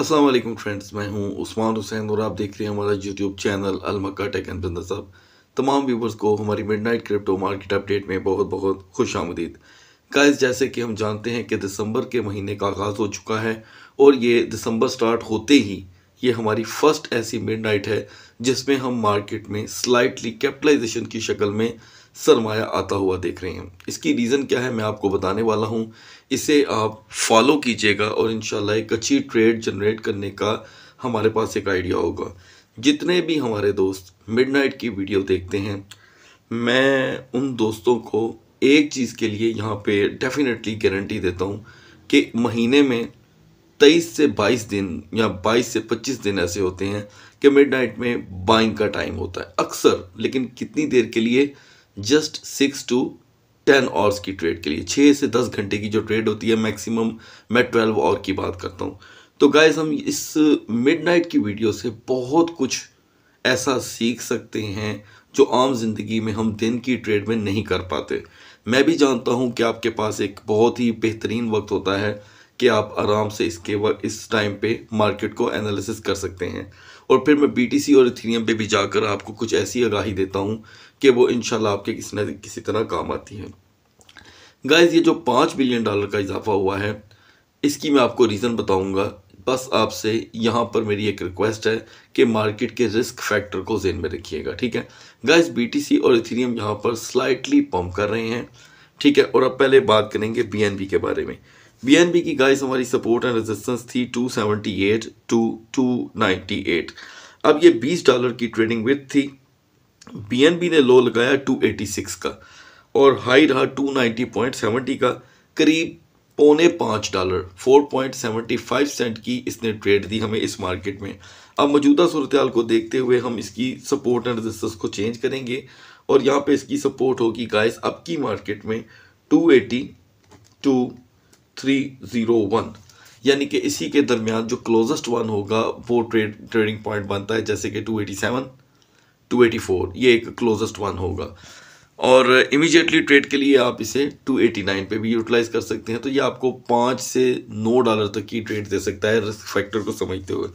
Aslam friends मैं हूं उस्मान हुसैन और आप देख रहे हैं हमारा यूट्यूब चैनल अलमक्का टेक एंड बिजनेस अब तमाम व्यूवर्स को हमारी मिडनाइट क्रिप्टो मार्केट अपडेट में बहुत बहुत खुश आमदीद गाइस जैसे कि हम जानते हैं कि दिसंबर के महीने का आगाज़ हो चुका है और ये दिसंबर स्टार्ट होते ही ये हमारी फ़र्स्ट ऐसी नाइट है जिसमें हम मार्केट में स्लाइटली कैपिटलाइजेशन की शक्ल में सरमाया आता हुआ देख रहे हैं इसकी रीज़न क्या है मैं आपको बताने वाला हूँ इसे आप फॉलो कीजिएगा और इन एक अच्छी ट्रेड जनरेट करने का हमारे पास एक आइडिया होगा जितने भी हमारे दोस्त मिडनाइट की वीडियो देखते हैं मैं उन दोस्तों को एक चीज़ के लिए यहाँ पे डेफिनेटली गारंटी देता हूँ कि महीने में तेईस से बाईस दिन या बाईस से पच्चीस दिन ऐसे होते हैं कि मिडनाइट में बाइंग का टाइम होता है अक्सर लेकिन कितनी देर के लिए just six two ten hours की ट्रेड के लिए छः से दस घंटे की जो ट्रेड होती है मैक्सिमम मैं ट्वेल्व आवर की बात करता हूँ तो गाइज हम इस मिडनाइट की वीडियो से बहुत कुछ ऐसा सीख सकते हैं जो आम जिंदगी में हम दिन की ट्रेड में नहीं कर पाते मैं भी जानता हूँ कि आपके पास एक बहुत ही बेहतरीन वक्त होता है कि आप आराम से इसके वक्त इस टाइम पे मार्केट को एनालिसिस कर सकते हैं और फिर मैं बीटीसी और इथेरियम पे भी जाकर आपको कुछ ऐसी आगाही देता हूँ कि वो इन आपके किसी न किसी तरह काम आती हैं गाइज ये जो पाँच बिलियन डॉलर का इजाफा हुआ है इसकी मैं आपको रीज़न बताऊँगा बस आपसे यहाँ पर मेरी एक रिक्वेस्ट है कि मार्केट के रिस्क फैक्टर को जेन में रखिएगा ठीक है गाइज बी और इथीरियम यहाँ पर स्लाइटली पम्प कर रहे हैं ठीक है और अब पहले बात करेंगे बी के बारे में BNB की गाइस हमारी सपोर्ट एंड रेजिस्टेंस थी 278 टू 298 अब ये 20 डॉलर की ट्रेडिंग विथ थी बीएनबी ने लो लगाया 286 का और हाई रहा 290.70 का करीब पौने पाँच डॉलर 4.75 सेंट की इसने ट्रेड दी हमें इस मार्केट में अब मौजूदा सूरत को देखते हुए हम इसकी सपोर्ट एंड रजिस्टर्स को चेंज करेंगे और यहाँ पे इसकी सपोर्ट होगी गाइस अब की मार्केट में 280 टू वन यानी कि इसी के दरमियान जो क्लोजेस्ट वन होगा वो ट्रेड ट्रेडिंग पॉइंट बनता है जैसे कि टू 284 ये एक क्लोजेस्ट वन होगा और इमीजिएटली ट्रेड के लिए आप इसे 289 पे भी यूटिलाइज कर सकते हैं तो ये आपको पाँच से नौ डॉलर तक की ट्रेड दे सकता है रिस्क फैक्टर को समझते हुए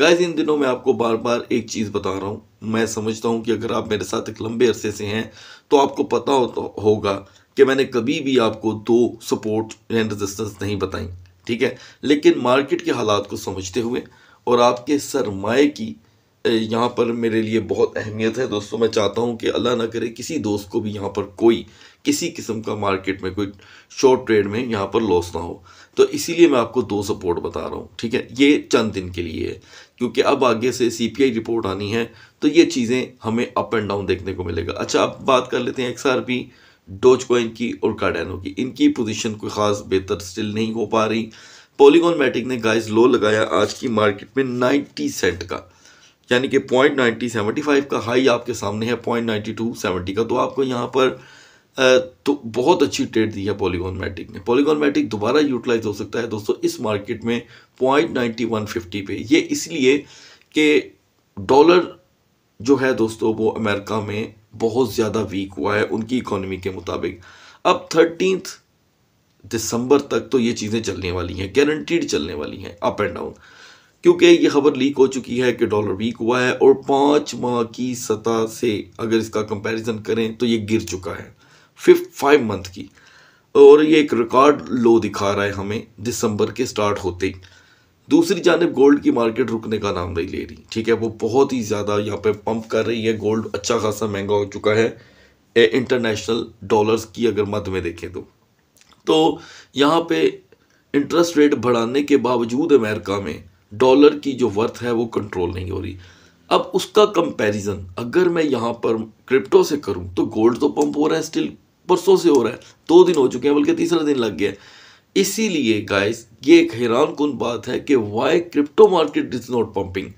गाइस इन दिनों मैं आपको बार बार एक चीज़ बता रहा हूँ मैं समझता हूँ कि अगर आप मेरे साथ एक लंबे अरसे से हैं तो आपको पता हो तो होगा कि मैंने कभी भी आपको दो सपोर्ट एंड रजिस्टेंस नहीं बताई ठीक है लेकिन मार्केट के हालात को समझते हुए और आपके सरमाए की यहाँ पर मेरे लिए बहुत अहमियत है दोस्तों मैं चाहता हूँ कि अल्लाह ना करे किसी दोस्त को भी यहाँ पर कोई किसी किस्म का मार्केट में कोई शॉर्ट ट्रेड में यहाँ पर लॉस ना हो तो इसीलिए मैं आपको दो सपोर्ट बता रहा हूँ ठीक है ये चंद दिन के लिए है क्योंकि अब आगे से सी रिपोर्ट आनी है तो ये चीज़ें हमें अप एंड डाउन देखने को मिलेगा अच्छा अब बात कर लेते हैं X R P doge coin की और कार्डेनो की इनकी पोजीशन कोई ख़ास बेहतर स्टिल नहीं हो पा रही पॉलीगॉन मैटिक ने गाइज लो लगाया आज की मार्केट में नाइन्टी सेंट का यानी कि पॉइंट नाइन्टी सेवेंटी फाइव का हाई आपके सामने है पॉइंट नाइन्टी टू सेवेंटी का तो आपको यहाँ पर तो बहुत अच्छी ट्रेड दी है पॉलीगॉन मैटिक ने पॉलीगॉन मैटिक दोबारा यूटिलाइज हो सकता है दोस्तों इस मार्केट में पॉइंट नाइन्टी वन फिफ्टी पे ये इसलिए कि डॉलर जो है दोस्तों वो अमेरिका में बहुत ज़्यादा वीक हुआ है उनकी इकोनॉमी के मुताबिक अब थर्टीन दिसंबर तक तो ये चीज़ें चलने वाली हैं गारंटीड चलने वाली हैं अप एंड डाउन क्योंकि ये खबर लीक हो चुकी है कि डॉलर वीक हुआ है और पाँच माह की सतह से अगर इसका कंपैरिजन करें तो ये गिर चुका है फिफ्थ फाइव मंथ की और ये एक रिकॉर्ड लो दिखा रहा है हमें दिसंबर के स्टार्ट होते ही दूसरी जानब गोल्ड की मार्केट रुकने का नाम नहीं ले रही ठीक है वो बहुत ही ज़्यादा यहाँ पर पम्प कर रही है गोल्ड अच्छा खासा महंगा हो चुका है इंटरनेशनल डॉलर्स की अगर मध में देखें तो तो यहाँ पे इंटरेस्ट रेट बढ़ाने के बावजूद अमेरिका में डॉलर की जो वर्थ है वो कंट्रोल नहीं हो रही अब उसका कंपैरिजन अगर मैं यहाँ पर क्रिप्टो से करूँ तो गोल्ड तो पंप हो रहा है स्टिल परसों से हो रहा है दो दिन हो चुके हैं बल्कि तीसरा दिन लग गया है इसीलिए गाइस ये एक हैरान कन बात है कि why crypto market is not pumping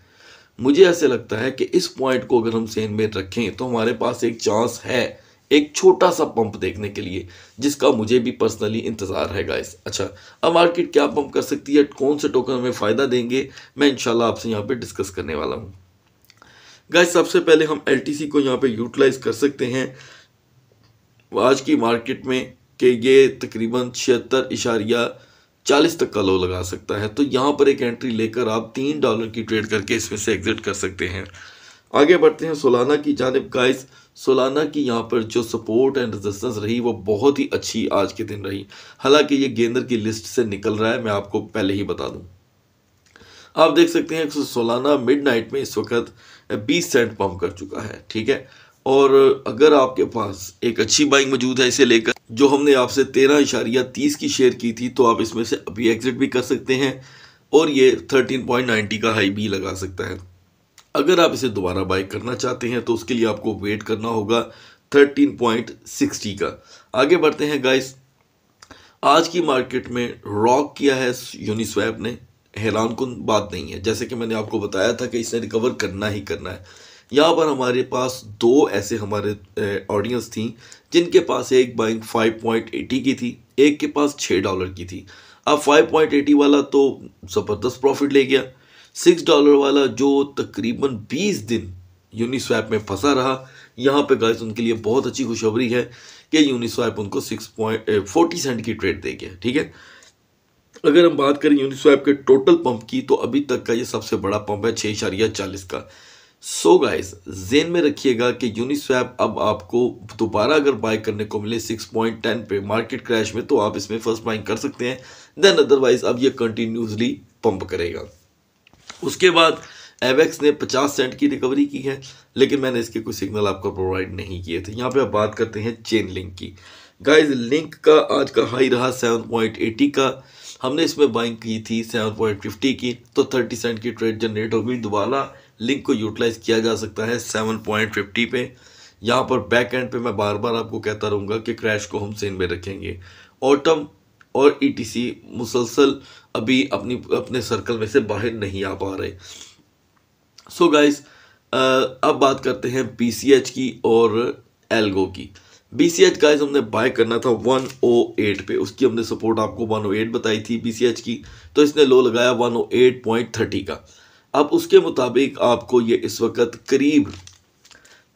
मुझे ऐसे लगता है कि इस पॉइंट को अगर हम सेन में रखें तो हमारे पास एक चांस है एक छोटा सा पंप देखने के लिए जिसका मुझे भी पर्सनली इंतज़ार है गाइस अच्छा अब मार्केट क्या पंप कर सकती है कौन से टोकन हमें फ़ायदा देंगे मैं इंशाल्लाह आपसे यहाँ पे डिस्कस करने वाला हूँ गाइस सबसे पहले हम एल को यहाँ पे यूटिलाइज कर सकते हैं आज की मार्केट में कि ये तकरीबन छिहत्तर इशारिया चालीस तक का लो लगा सकता है तो यहाँ पर एक एंट्री लेकर आप तीन डॉलर की ट्रेड करके इसमें से एग्ज़िट कर सकते हैं आगे बढ़ते हैं सोलाना की जानब गाइस सोलाना की यहाँ पर जो सपोर्ट एंड रेजिस्टेंस रही वो बहुत ही अच्छी आज के दिन रही हालांकि ये गेंदर की लिस्ट से निकल रहा है मैं आपको पहले ही बता दूँ आप देख सकते हैं सोलाना मिड नाइट में इस वक्त 20 सेंट पम्प कर चुका है ठीक है और अगर आपके पास एक अच्छी बाइक मौजूद है इसे लेकर जो हमने आपसे तेरह इशारिया तीस की शेयर की थी तो आप इसमें से अभी एग्जिट भी कर सकते हैं और ये थर्टीन पॉइंट नाइन्टी का हाई भी लगा सकता है अगर आप इसे दोबारा बाई करना चाहते हैं तो उसके लिए आपको वेट करना होगा थर्टीन पॉइंट सिक्सटी का आगे बढ़ते हैं गाइस आज की मार्केट में रॉक किया है यूनिस्वैप ने हैरान कन बात नहीं है जैसे कि मैंने आपको बताया था कि इसने रिकवर करना ही करना है यहाँ पर हमारे पास दो ऐसे हमारे ऑडियंस थी जिनके पास एक बाइंग 5.80 की थी एक के पास छः डॉलर की थी अब 5.80 वाला तो ज़बरदस्त प्रॉफिट ले गया सिक्स डॉलर वाला जो तकरीबन बीस दिन यूनिस्वैप में फंसा रहा यहाँ पे गाइस उनके लिए बहुत अच्छी खुशखबरी है कि यूनिस्वैप उनको सिक्स पॉइंट फोर्टी सेंट की ट्रेड दे गया ठीक है अगर हम बात करें यूनिस्वैप के टोटल पंप की तो अभी तक का ये सबसे बड़ा पंप है छः इशारिया चालीस का सो so गाइस जेन में रखिएगा कि यूनिस्वैप अब आपको दोबारा अगर बाय करने को मिले 6.10 पे मार्केट क्रैश में तो आप इसमें फर्स्ट बाइंग कर सकते हैं देन अदरवाइज अब ये कंटिन्यूसली पंप करेगा उसके बाद एवेक्स ने 50 सेंट की रिकवरी की है लेकिन मैंने इसके कोई सिग्नल आपको प्रोवाइड नहीं किए थे यहाँ पे आप बात करते हैं चेन लिंक की गाइस लिंक का आज का हाई रहा 7.80 का हमने इसमें बाइंग की थी 7.50 की तो 30 सेंट की ट्रेड जनरेट हो गई दोबारा लिंक को यूटिलाइज किया जा सकता है फिफ्टी पे यहाँ पर बैक एंड पे मैं बार बार आपको कहता रहूँगा कि क्रैश को हम सेन में रखेंगे ऑटम और सी e मुसलसल अभी अपनी अपने सर्कल में से बाहर नहीं आ पा रहे सो so गाइस अब बात करते हैं बी की और एल्गो की बी सी एच गाइज हमने बाय करना था 108 पे उसकी हमने सपोर्ट आपको 108 बताई थी बी सी एच की तो इसने लो लगाया 108.30 का अब उसके मुताबिक आपको ये इस वक्त करीब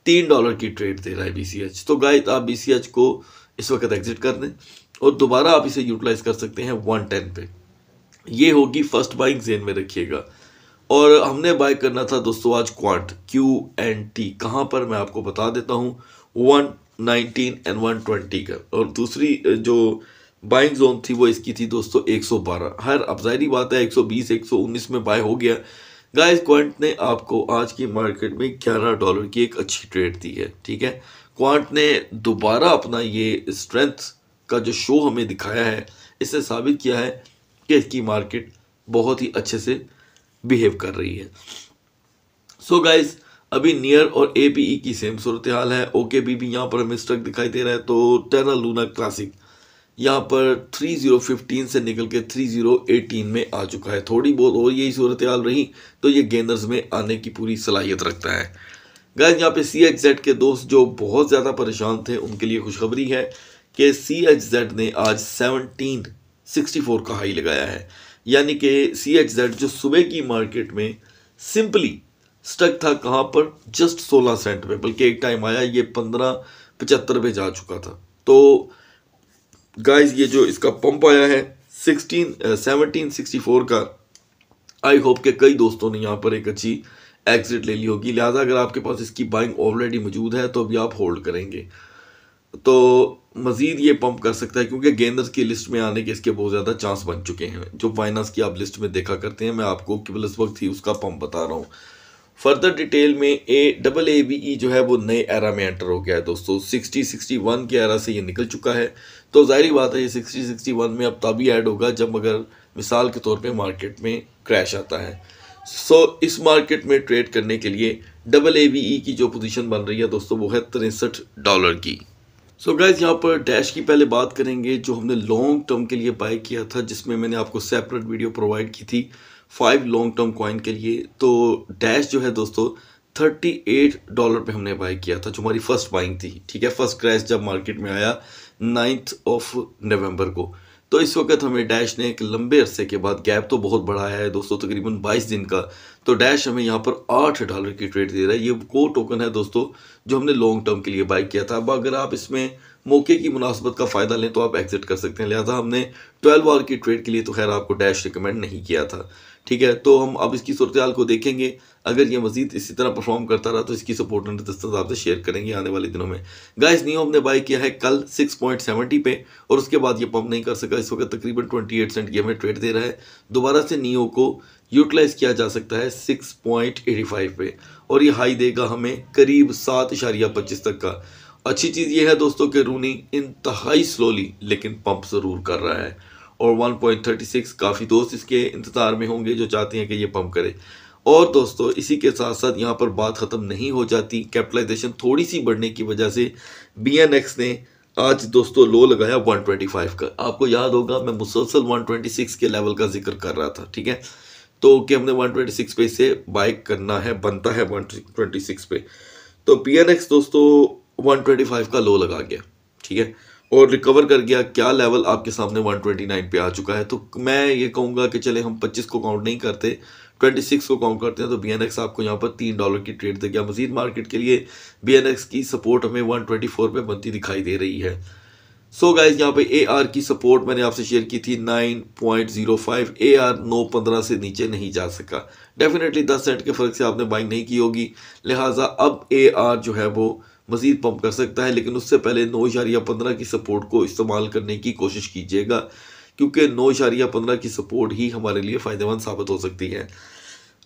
तीन डॉलर की ट्रेड दे रहा है बी सी एच तो गाइज आप बी सी एच को इस वक्त एग्जिट कर दें और दोबारा आप इसे यूटिलाइज कर सकते हैं 110 पे ये होगी फर्स्ट बाइंग जेन में रखिएगा और हमने बाय करना था दोस्तों आज क्वांट क्यू एंड टी कहाँ पर मैं आपको बता देता हूँ one nineteen and one twenty का और दूसरी जो बाइंग जोन थी वो इसकी थी दोस्तों एक सौ बारह हर अब जाहरी बात है एक सौ बीस एक सौ उन्नीस में बाय हो गया गाइस क्वांट ने आपको आज की मार्केट में ग्यारह डॉलर की एक अच्छी ट्रेड दी है ठीक है क्वांट ने दोबारा अपना ये स्ट्रेंथ का जो शो हमें दिखाया है इससे साबित किया है कि इसकी मार्केट बहुत ही अच्छे से बिहेव कर रही है सो so गाइस अभी नियर और ए पी ई की सेम सूरत हाल है ओके बी भी यहाँ पर हमें स्ट्रक दिखाई दे रहा है तो टेरा लूना क्लासिक यहाँ पर 3015 से निकल के 3018 में आ चुका है थोड़ी बहुत और यही सूरत हाल रही तो ये गेंदर्स में आने की पूरी सलाहियत रखता है गाइज़ यहाँ पे सी एच जेड के दोस्त जो बहुत ज़्यादा परेशान थे उनके लिए खुशखबरी है कि सी एच जेड ने आज सेवनटीन 64 का हाई लगाया है यानी कि सी एच जेड जो सुबह की मार्केट में सिंपली स्टक था कहाँ पर जस्ट 16 सेंट पे बल्कि एक टाइम आया ये पंद्रह पचहत्तर पे जा चुका था तो गाइस ये जो इसका पंप आया है सिक्सटीन सेवनटीन सिक्सटी फोर का आई होप के कई दोस्तों ने यहाँ पर एक अच्छी एग्जिट ले ली होगी लिहाजा अगर आपके पास इसकी बाइंग ऑलरेडी मौजूद है तो अभी आप होल्ड करेंगे तो मज़ीद ये पंप कर सकता है क्योंकि गेंदर्स की लिस्ट में आने के इसके बहुत ज़्यादा चांस बन चुके हैं जो फाइनेंस की आप लिस्ट में देखा करते हैं मैं आपको केवल इस वक्त ही उसका पंप बता रहा हूँ फर्दर डिटेल में A double A B E जो है वो नए एरा में एंटर हो गया है दोस्तों सिक्सटी सिक्सटी वन के एरा से ये निकल चुका है तो जाहिर बात है ये सिक्सटी सिक्सटी वन में अब तभी ऐड होगा जब अगर मिसाल के तौर पर मार्केट में क्रैश आता है सो so, इस मार्केट में ट्रेड करने के लिए डबल ए बी ई की जो पोजीशन बन रही है दोस्तों वो है तिरसठ डॉलर की सो so गाइज यहाँ पर डैश की पहले बात करेंगे जो हमने लॉन्ग टर्म के लिए बाय किया था जिसमें मैंने आपको सेपरेट वीडियो प्रोवाइड की थी फाइव लॉन्ग टर्म कॉइन के लिए तो डैश जो है दोस्तों थर्टी एट डॉलर पे हमने बाय किया था जो हमारी फर्स्ट बाइंग थी ठीक है फर्स्ट क्रैश जब मार्केट में आया नाइन्थ ऑफ नवंबर को तो इस वक्त हमें डैश ने एक लंबे अरसे के बाद गैप तो बहुत बढ़ाया है दोस्तों तकरीबन तो 22 दिन का तो डैश हमें यहाँ पर आठ डॉलर की ट्रेड दे रहा है ये वो टोकन है दोस्तों जो हमने लॉन्ग टर्म के लिए बाई किया था अब अगर आप इसमें मौके की मुनासबत का फ़ायदा लें तो आप एग्जिट कर सकते हैं लिहाजा हमने ट्वेल्व आवर की ट्रेड के लिए तो खैर आपको डैश रिकमेंड नहीं किया था ठीक है तो हम अब इसकी सूरत को देखेंगे अगर ये मजीद इसी तरह परफॉर्म करता रहा तो इसकी सपोर्ट हंड्रेड दस्तक आपसे शेयर करेंगे आने वाले दिनों में गाइस नियो ने बाई किया है कल सिक्स पॉइंट सेवेंटी पे और उसके बाद ये पंप नहीं कर सका इस वक्त तकरीबन ट्वेंटी एट सेंट ये हमें ट्रेड दे रहा है दोबारा से नियो को यूटिलाइज किया जा सकता है सिक्स पॉइंट एटी फाइव पे और ये हाई देगा हमें करीब सात इशारिया पच्चीस तक का अच्छी चीज़ ये है दोस्तों कि रूनी इंतहाई स्लोली लेकिन पंप ज़रूर कर रहा है और वन काफ़ी दोस्त इसके इंतज़ार में होंगे जो चाहते हैं कि ये पम्प करे और दोस्तों इसी के साथ साथ यहाँ पर बात ख़त्म नहीं हो जाती कैपिटलाइजेशन थोड़ी सी बढ़ने की वजह से बी ने आज दोस्तों लो लगाया 125 का आपको याद होगा मैं मुसलसल 126 के लेवल का जिक्र कर रहा था ठीक है तो कि हमने 126 पे इसे बाय करना है बनता है 126 पे तो पी दोस्तों 125 का लो लगा गया ठीक है और रिकवर कर गया क्या लेवल आपके सामने 129 पे आ चुका है तो मैं ये कहूँगा कि चले हम 25 को काउंट नहीं करते ट्वेंटी सिक्स को कॉम करते हैं तो बी एन एक्स आपको यहाँ पर तीन डॉलर की ट्रेड देगा मजीद मार्केट के लिए बी एन एक्स की सपोर्ट हमें वन ट्वेंटी फोर पर बनती दिखाई दे रही है सो so गाइज यहाँ पे ए आर की सपोर्ट मैंने आपसे शेयर की थी nine point zero five A R नौ पंद्रह से नीचे नहीं जा सका डेफिनेटली दस सेंट के फ़र्क से आपने बाइंग नहीं की होगी लिहाजा अब ए आर जो है वो मज़ीद पम्प कर सकता है लेकिन उससे पहले नौ या पंद्रह की सपोर्ट को इस्तेमाल करने की कोशिश कीजिएगा क्योंकि नौ इशारिया पंद्रह की सपोर्ट ही हमारे लिए फ़ायदेमंद साबित हो सकती है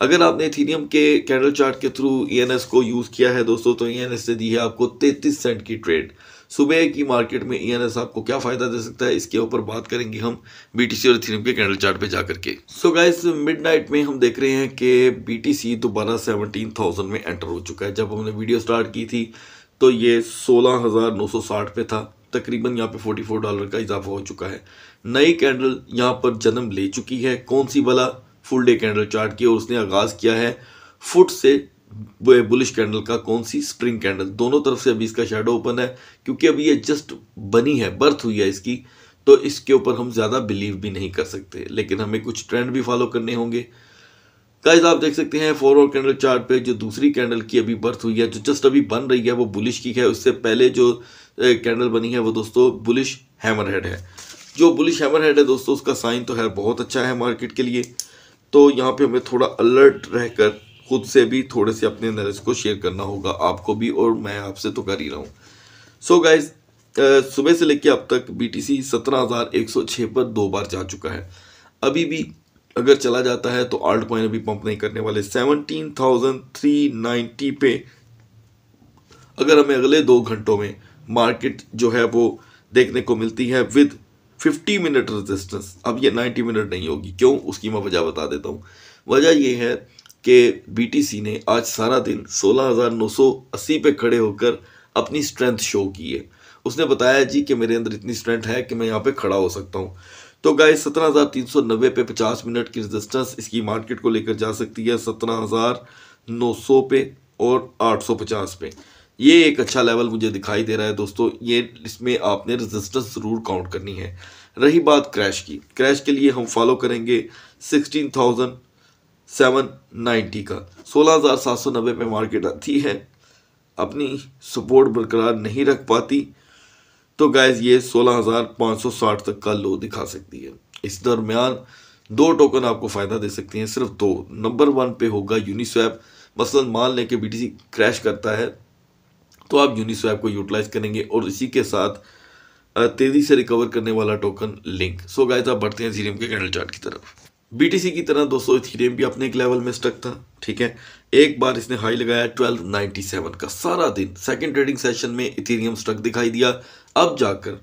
अगर आपने थीनियम के कैंडल चार्ट के थ्रू ई e को यूज़ किया है दोस्तों तो ई e ने दी है आपको तैंतीस सेंट की ट्रेड सुबह की मार्केट में ई e आपको क्या फ़ायदा दे सकता है इसके ऊपर बात करेंगे हम बी और इथीनियम के कैंडल चार्ट पे जा करके सो गाइस मिडनाइट में हम देख रहे हैं कि बी टी सी दोबारा सेवनटीन थाउजेंड में एंटर हो चुका है जब हमने वीडियो स्टार्ट की थी तो ये सोलह हज़ार नौ सौ साठ पे था तकरीबन यहाँ पे फोर्टी फोर डॉलर का इजाफा हो चुका है नई कैंडल यहाँ पर जन्म ले चुकी है कौन सी वाला फुल डे कैंडल चार्ट की और उसने आगाज़ किया है फुट से बुलिश कैंडल का कौन सी स्प्रिंग कैंडल दोनों तरफ से अभी इसका शेडो ओपन है क्योंकि अभी ये जस्ट बनी है बर्थ हुई है इसकी तो इसके ऊपर हम ज़्यादा बिलीव भी नहीं कर सकते लेकिन हमें कुछ ट्रेंड भी फॉलो करने होंगे का आप देख सकते हैं फॉरवर्ड कैंडल चार्ट पे जो दूसरी कैंडल की अभी बर्थ हुई है जो जस्ट अभी बन रही है वो बुलिश की है उससे पहले जो कैंडल बनी है वो दोस्तों बुलिश हैमर हेड है जो बुलिश हैमर हेड है दोस्तों उसका साइन तो है बहुत अच्छा है मार्केट के लिए तो यहाँ पे हमें थोड़ा अलर्ट रहकर खुद से भी थोड़े से अपने नरस को शेयर करना होगा आपको भी और मैं आपसे तो कर ही रहा हूँ सो गाइज सुबह से लेके अब तक बी टी सी सत्रह हज़ार एक सौ छः पर दो बार जा चुका है अभी भी अगर चला जाता है तो आल्ट पॉइंट अभी पंप नहीं करने वाले सेवनटीन थाउजेंड थ्री नाइन्टी पे अगर हमें अगले दो घंटों में मार्केट जो है वो देखने को मिलती है विद फिफ्टी मिनट रेजिस्टेंस अब ये नाइन्टी मिनट नहीं होगी क्यों उसकी मैं वजह बता देता हूँ वजह ये है कि बी ने आज सारा दिन सोलह पे खड़े होकर अपनी स्ट्रेंथ शो की है उसने बताया जी कि मेरे अंदर इतनी स्ट्रेंथ है कि मैं यहाँ पे खड़ा हो सकता हूँ तो गाय सत्रह हज़ार तीन सौ नब्बे पे पचास मिनट की रेजिस्टेंस इसकी मार्केट को लेकर जा सकती है सत्रह हज़ार नौ सौ पे और आठ सौ पचास पे ये एक अच्छा लेवल मुझे दिखाई दे रहा है दोस्तों ये इसमें आपने रेजिस्टेंस ज़रूर काउंट करनी है रही बात क्रैश की क्रैश के लिए हम फॉलो करेंगे सिक्सटीन थाउजेंड सेवन नाइन्टी का सोलह हज़ार सात सौ नब्बे पे मार्केट आती है अपनी सपोर्ट बरकरार नहीं रख पाती तो गैस ये सोलह हज़ार पाँच सौ साठ तक का लो दिखा सकती है इस दरमियान दो टोकन आपको फ़ायदा दे सकती हैं सिर्फ दो नंबर वन पे होगा यूनिस्वैप मसलन मान लें कि बीटीसी क्रैश करता है तो आप यूनिस्वैप को यूटिलाइज करेंगे और इसी के साथ तेज़ी से रिकवर करने वाला टोकन लिंक सो गाय आप बढ़ते हैं जीरियम के कैंडल चार्ट की तरफ बीटीसी की तरह दोस्तों इथीरियम भी अपने एक लेवल में स्टक था ठीक है एक बार इसने हाई लगाया 1297 का सारा दिन सेकंड ट्रेडिंग सेशन में इथीरियम स्टक दिखाई दिया अब जाकर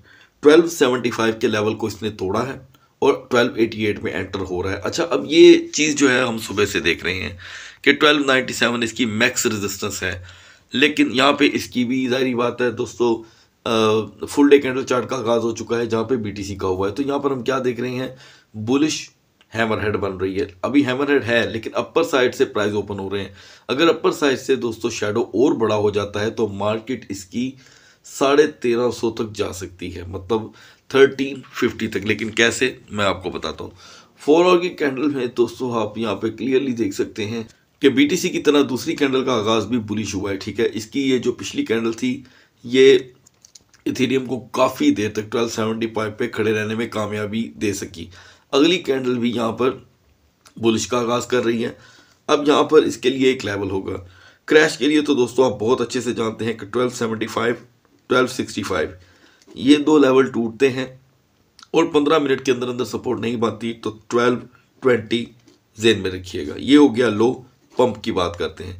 1275 के लेवल को इसने तोड़ा है और 1288 में एंटर हो रहा है अच्छा अब ये चीज़ जो है हम सुबह से देख रहे हैं कि 1297 इसकी मैक्स रजिस्टेंस है लेकिन यहाँ पे इसकी भी जाहरी बात है दोस्तों फुल डे कैंडल चार्ट का आगाज़ हो चुका है जहाँ पे बी का हुआ है तो यहाँ पर हम क्या देख रहे हैं बुलिश हैमर हेड बन रही है अभी हैमर हेड है लेकिन अपर साइड से प्राइस ओपन हो रहे हैं अगर अपर साइड से दोस्तों शेडो और बड़ा हो जाता है तो मार्केट इसकी साढ़े तेरह सौ तक जा सकती है मतलब थर्टीन फिफ्टी तक लेकिन कैसे मैं आपको बताता हूँ फोर आवर की कैंडल में दोस्तों आप यहाँ पे क्लियरली देख सकते हैं कि बीटीसी की तरह दूसरी कैंडल का आगाज़ भी बुलिश हुआ है ठीक है इसकी ये जो पिछली कैंडल थी ये इथेरियम को काफ़ी देर तक ट्वेल्व सेवेंटी फाइव पे खड़े रहने में कामयाबी दे सकी अगली कैंडल भी यहाँ पर बुलिश का आगाज़ कर रही है अब यहाँ पर इसके लिए एक लेवल होगा क्रैश के लिए तो दोस्तों आप बहुत अच्छे से जानते हैं कि twelve seventy five twelve sixty five ये दो लेवल टूटते हैं और पंद्रह मिनट के अंदर अंदर सपोर्ट नहीं बनती तो ट्वेल्व ट्वेंटी जेन में रखिएगा ये हो गया लो पंप की बात करते हैं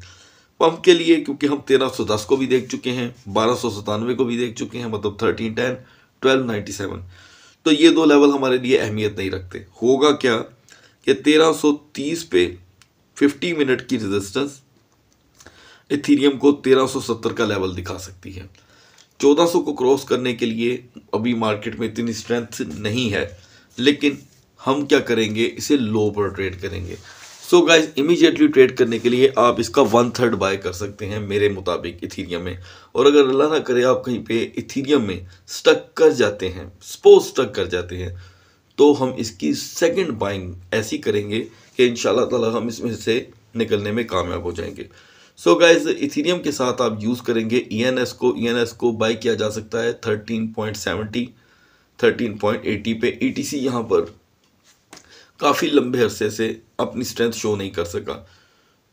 पंप के लिए क्योंकि हम 1310 को भी देख चुके हैं बारह को भी देख चुके हैं मतलब 1310 1297 तो ये दो लेवल हमारे लिए अहमियत नहीं रखते होगा क्या कि 1330 पे 50 मिनट की रेजिस्टेंस इथीरियम को 1370 का लेवल दिखा सकती है 1400 को क्रॉस करने के लिए अभी मार्केट में इतनी स्ट्रेंथ नहीं है लेकिन हम क्या करेंगे इसे लो पर ट्रेड करेंगे सो गाइज इमीजिएटली ट्रेड करने के लिए आप इसका वन थर्ड बाय कर सकते हैं मेरे मुताबिक इथीरियम में और अगर अल्लाह ना करे आप कहीं पे इथीरियम में स्टक कर जाते हैं स्पोज स्टक कर जाते हैं तो हम इसकी सेकंड बाइंग ऐसी करेंगे कि इन ताला हम इसमें से निकलने में कामयाब हो जाएंगे सो गाइज इथीरियम के साथ आप यूज़ करेंगे ई एन एस को ई एन एस को बाई किया जा सकता है thirteen point seventy thirteen point eighty पे ई टी सी यहाँ पर काफ़ी लंबे अरसे से अपनी स्ट्रेंथ शो नहीं कर सका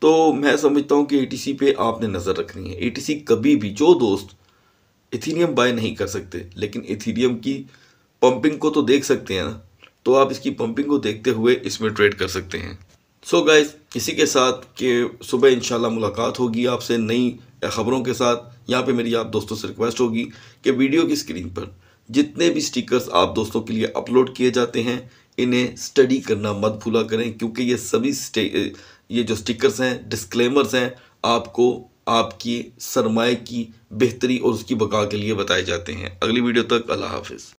तो मैं समझता हूँ कि ए पे आपने नज़र रखनी है ए कभी भी जो दोस्त इथीरियम बाय नहीं कर सकते लेकिन इथीरियम की पंपिंग को तो देख सकते हैं ना तो आप इसकी पंपिंग को देखते हुए इसमें ट्रेड कर सकते हैं सो so गाइस इसी के साथ कि सुबह इन मुलाकात होगी आपसे नई ख़बरों के साथ यहाँ पे मेरी आप दोस्तों से रिक्वेस्ट होगी कि वीडियो की स्क्रीन पर जितने भी स्टिकर्स आप दोस्तों के लिए अपलोड किए जाते हैं इन्हें स्टडी करना मत भूला करें क्योंकि ये सभी ये जो स्टिकर्स हैं डिस्क्लेमर्स हैं आपको आपकी सरमाए की बेहतरी और उसकी बका के लिए बताए जाते हैं अगली वीडियो तक अल्लाह हाफिज़